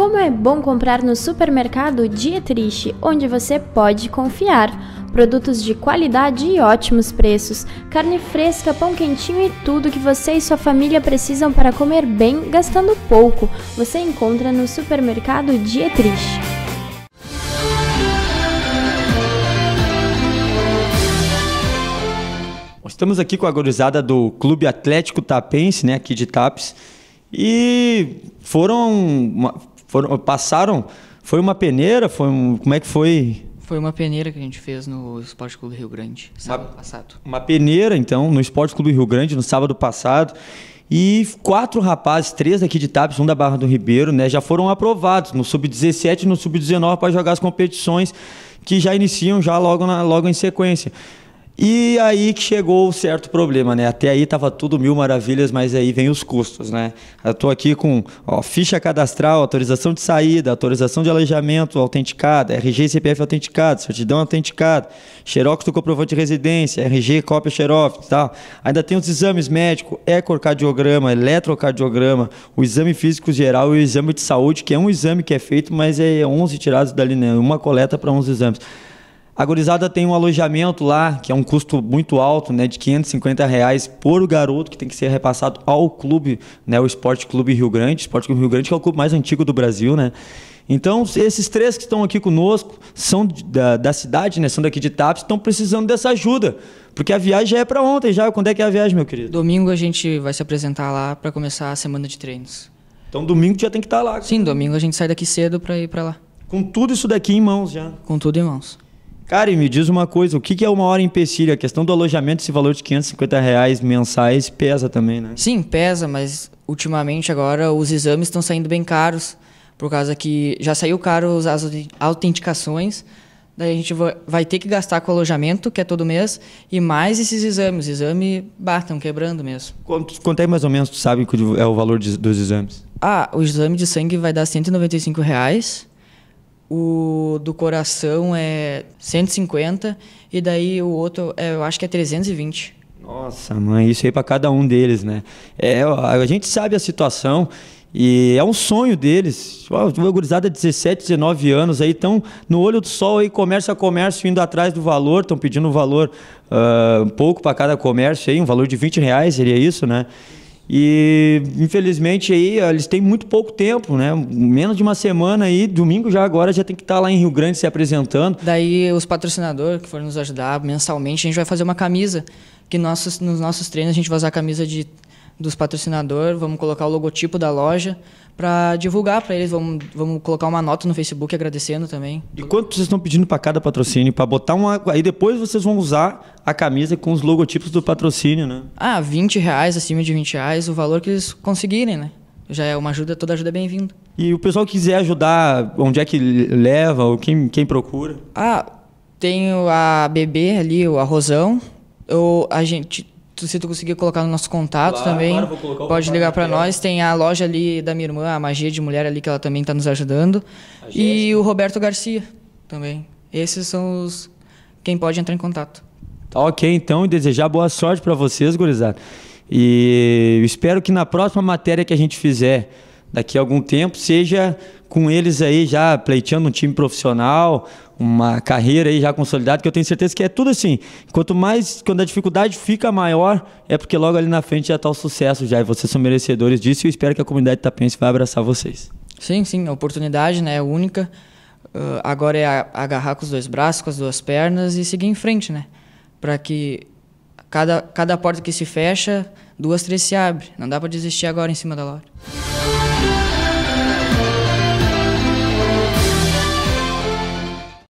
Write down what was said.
Como é bom comprar no supermercado Dietrich, onde você pode confiar. Produtos de qualidade e ótimos preços, carne fresca, pão quentinho e tudo que você e sua família precisam para comer bem, gastando pouco, você encontra no supermercado Dietrich. Estamos aqui com a gorizada do Clube Atlético Tapense, né, aqui de Tapes, e foram foram, passaram. Foi uma peneira? Foi um, como é que foi? Foi uma peneira que a gente fez no Esporte Clube Rio Grande, sábado uma, passado. Uma peneira, então, no Esporte Clube Rio Grande, no sábado passado. E quatro rapazes, três aqui de Tapes, um da Barra do Ribeiro, né, já foram aprovados no Sub-17 e no Sub-19 para jogar as competições que já iniciam já logo, na, logo em sequência. E aí que chegou o certo problema, né? Até aí estava tudo mil maravilhas, mas aí vem os custos, né? Eu tô aqui com ó, ficha cadastral, autorização de saída, autorização de alojamento, autenticada, RG e CPF autenticado, certidão autenticada, xerox do comprovante de residência, RG, cópia xerox, tal. Ainda tem os exames médicos, ecocardiograma, eletrocardiograma, o exame físico geral e o exame de saúde, que é um exame que é feito, mas é 11 tirados dali, né? Uma coleta para 11 exames. A gurizada tem um alojamento lá, que é um custo muito alto, né, de 550 reais por garoto, que tem que ser repassado ao clube, né, o Esporte Clube Rio Grande, Esporte Clube Rio Grande, que é o clube mais antigo do Brasil, né. Então, esses três que estão aqui conosco são da, da cidade, né, são daqui de Tapes, estão precisando dessa ajuda, porque a viagem já é para ontem, já. Quando é que é a viagem, meu querido? Domingo a gente vai se apresentar lá para começar a semana de treinos. Então, domingo já tem que estar tá lá. Sim, domingo a gente sai daqui cedo para ir para lá. Com tudo isso daqui em mãos já. Com tudo em mãos. Cara, e me diz uma coisa, o que, é uma hora em empecilho? A questão do alojamento, esse valor de 550 reais mensais pesa também, né? Sim, pesa, mas ultimamente agora os exames estão saindo bem caros, por causa que já saiu caro as autenticações, daí a gente vai ter que gastar com alojamento, que é todo mês, e mais esses exames. Exame batam quebrando mesmo. Quanto, quanto é mais ou menos, tu sabe, é o valor de, dos exames? Ah, o exame de sangue vai dar 195 reais o do coração é 150 e daí o outro é, eu acho que é 320. Nossa, mãe, isso aí é para cada um deles, né? É, a gente sabe a situação e é um sonho deles. Uma gurizada de 17, 19 anos aí estão no olho do sol aí, comércio a comércio, indo atrás do valor, estão pedindo um valor uh, ah, um pouco para cada comércio aí, um valor de 20 reais seria isso, né? E infelizmente aí eles têm muito pouco tempo, né? Menos de uma semana aí, domingo já agora já tem que estar tá lá em Rio Grande se apresentando. Daí os patrocinadores que foram nos ajudar mensalmente, a gente vai fazer uma camisa que nossos, nos nossos treinos a gente vai usar a camisa de dos patrocinadores, vamos colocar o logotipo da loja para divulgar para eles, vamos, vamos colocar uma nota no Facebook agradecendo também. E quanto vocês estão pedindo para cada patrocínio para botar uma aí depois vocês vão usar a camisa com os logotipos do patrocínio, né? Ah, 20 reais acima de 20 reais, o valor que eles conseguirem, né? Já é uma ajuda, toda ajuda é bem-vinda. E o pessoal quiser ajudar, onde é que leva ou quem, quem procura? Ah, tenho a BB ali, o Arrozão, eu, a gente tu, se tu conseguir colocar no nosso contato claro, também, claro, pode ligar para nós. Tem a loja ali da minha irmã, a Magia de Mulher ali, que ela também está nos ajudando. E o Roberto Garcia também. Esses são os quem pode entrar em contato. Tá ok, então, e desejar boa sorte para vocês, gurizada. E eu espero que na próxima matéria que a gente fizer daqui a algum tempo seja com eles aí já pleiteando um time profissional, uma carreira aí já consolidada, que eu tenho certeza que é tudo assim. Quanto mais, quando a dificuldade fica maior, é porque logo ali na frente já está o sucesso já, e vocês são merecedores disso, e eu espero que a comunidade tapense vai abraçar vocês. Sim, sim, a oportunidade né, é única. Uh, agora é agarrar com os dois braços, com as duas pernas e seguir em frente, né? Para que cada, cada porta que se fecha, duas, três se abre. Não dá para desistir agora em cima da loja.